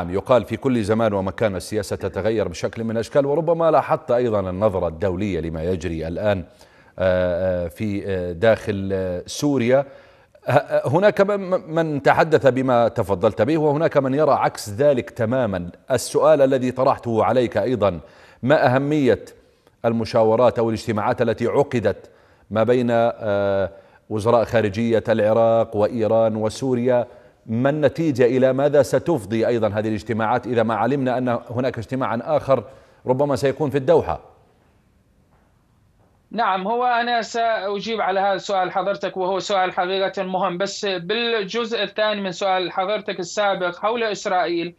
نعم، يقال في كل زمان ومكان السياسة تتغير بشكل من الأشكال وربما لاحظت أيضا النظرة الدولية لما يجري الآن آه، آه، في آه، داخل سوريا هناك من تحدث بما تفضلت به وهناك من يرى عكس ذلك تماما السؤال الذي طرحته عليك أيضا ما أهمية المشاورات أو الاجتماعات التي عقدت ما بين وزراء خارجية العراق وإيران وسوريا ما النتيجة إلى ماذا ستفضي أيضا هذه الاجتماعات إذا ما علمنا أن هناك اجتماعا آخر ربما سيكون في الدوحة نعم هو أنا سأجيب على هذا السؤال حضرتك وهو سؤال حقيقة مهم بس بالجزء الثاني من سؤال حضرتك السابق حول إسرائيل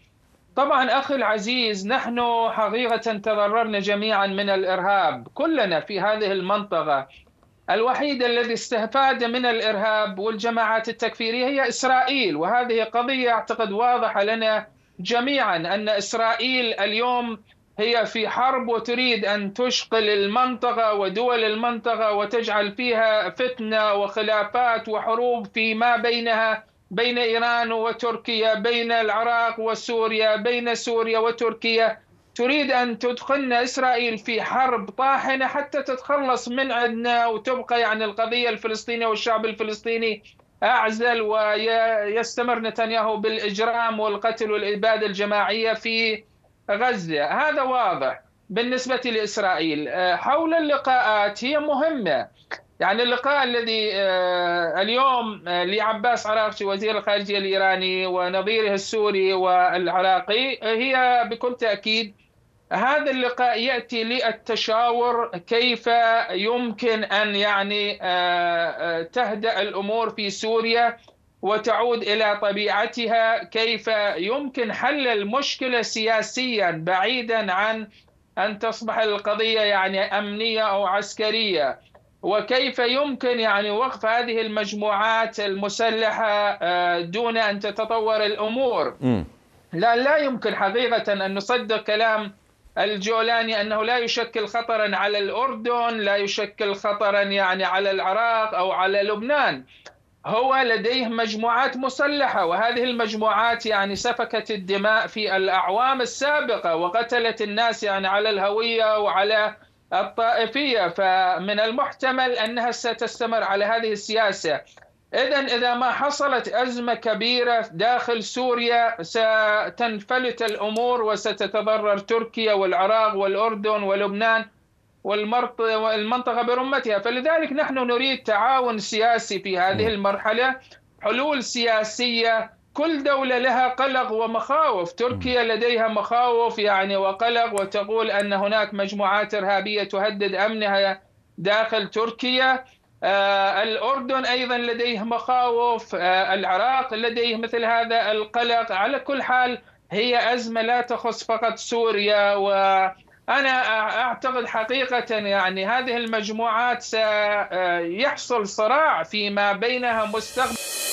طبعا أخي العزيز نحن حقيقة تضررنا جميعا من الإرهاب كلنا في هذه المنطقة الوحيد الذي استفاد من الارهاب والجماعات التكفيريه هي اسرائيل وهذه قضيه اعتقد واضحه لنا جميعا ان اسرائيل اليوم هي في حرب وتريد ان تشقل المنطقه ودول المنطقه وتجعل فيها فتنه وخلافات وحروب فيما بينها بين ايران وتركيا بين العراق وسوريا بين سوريا وتركيا تريد أن تدخلنا إسرائيل في حرب طاحنة حتى تتخلص من عندنا وتبقى يعني القضية الفلسطينية والشعب الفلسطيني أعزل ويستمر نتنياهو بالإجرام والقتل والإبادة الجماعية في غزة هذا واضح بالنسبة لإسرائيل آه، حول اللقاءات هي مهمة يعني اللقاء الذي آه، اليوم آه، لعباس عراقشي وزير الخارجية الإيراني ونظيره السوري والعراقي هي بكل تأكيد هذا اللقاء ياتي للتشاور كيف يمكن ان يعني آه، آه، تهدأ الامور في سوريا وتعود الى طبيعتها، كيف يمكن حل المشكله سياسيا بعيدا عن ان تصبح القضيه يعني امنيه او عسكريه، وكيف يمكن يعني وقف هذه المجموعات المسلحه آه، دون ان تتطور الامور. لا لا يمكن حقيقه ان نصدق كلام الجولاني انه لا يشكل خطرا على الاردن، لا يشكل خطرا يعني على العراق او على لبنان. هو لديه مجموعات مسلحه وهذه المجموعات يعني سفكت الدماء في الاعوام السابقه وقتلت الناس يعني على الهويه وعلى الطائفيه فمن المحتمل انها ستستمر على هذه السياسه. إذا إذا ما حصلت أزمة كبيرة داخل سوريا ستنفلت الأمور وستتضرر تركيا والعراق والأردن ولبنان والمنطقة برمتها فلذلك نحن نريد تعاون سياسي في هذه المرحلة حلول سياسية كل دولة لها قلق ومخاوف تركيا لديها مخاوف يعني وقلق وتقول أن هناك مجموعات إرهابية تهدد أمنها داخل تركيا آه، الأردن أيضا لديه مخاوف آه، العراق لديه مثل هذا القلق على كل حال هي أزمة لا تخص فقط سوريا وأنا أعتقد حقيقة يعني هذه المجموعات سيحصل صراع فيما بينها مستقبلا